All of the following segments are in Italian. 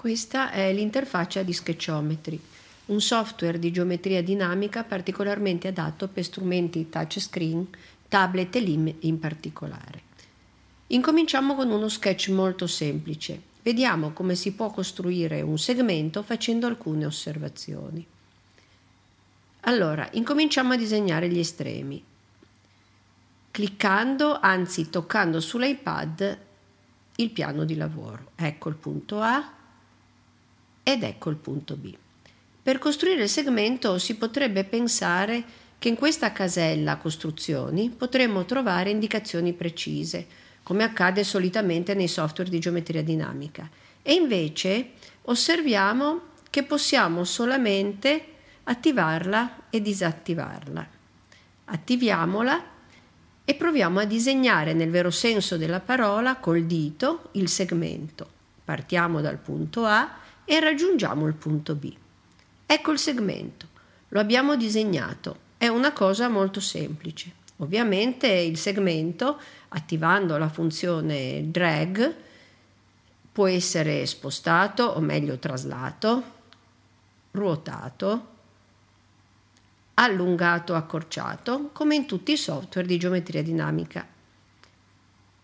Questa è l'interfaccia di Sketchometry, un software di geometria dinamica particolarmente adatto per strumenti touchscreen, tablet e LIM in particolare. Incominciamo con uno sketch molto semplice. Vediamo come si può costruire un segmento facendo alcune osservazioni. Allora, incominciamo a disegnare gli estremi. Cliccando, anzi toccando sull'iPad, il piano di lavoro. Ecco il punto A, ed ecco il punto B. Per costruire il segmento si potrebbe pensare che in questa casella costruzioni potremmo trovare indicazioni precise, come accade solitamente nei software di geometria dinamica. E invece osserviamo che possiamo solamente attivarla e disattivarla. Attiviamola e proviamo a disegnare nel vero senso della parola col dito il segmento. Partiamo dal punto A e raggiungiamo il punto B. Ecco il segmento, lo abbiamo disegnato, è una cosa molto semplice. Ovviamente il segmento, attivando la funzione drag, può essere spostato o meglio traslato, ruotato, allungato, accorciato, come in tutti i software di geometria dinamica.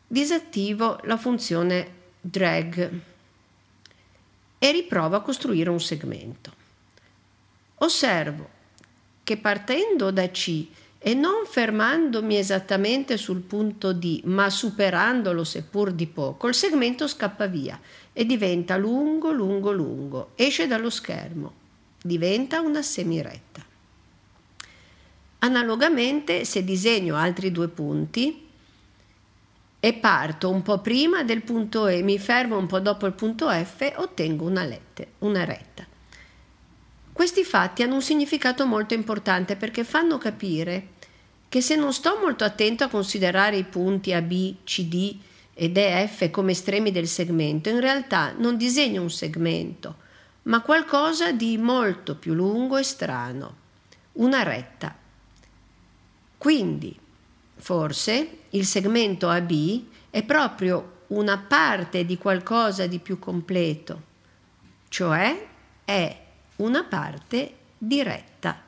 Disattivo la funzione drag e riprovo a costruire un segmento. Osservo che partendo da C e non fermandomi esattamente sul punto D, ma superandolo seppur di poco, il segmento scappa via e diventa lungo, lungo, lungo, esce dallo schermo, diventa una semiretta. Analogamente, se disegno altri due punti, e parto un po' prima del punto E, mi fermo un po' dopo il punto F, ottengo una, lette, una retta. Questi fatti hanno un significato molto importante perché fanno capire che se non sto molto attento a considerare i punti A, B, ed EF come estremi del segmento, in realtà non disegno un segmento, ma qualcosa di molto più lungo e strano, una retta. Quindi, forse, il segmento AB è proprio una parte di qualcosa di più completo, cioè è una parte diretta.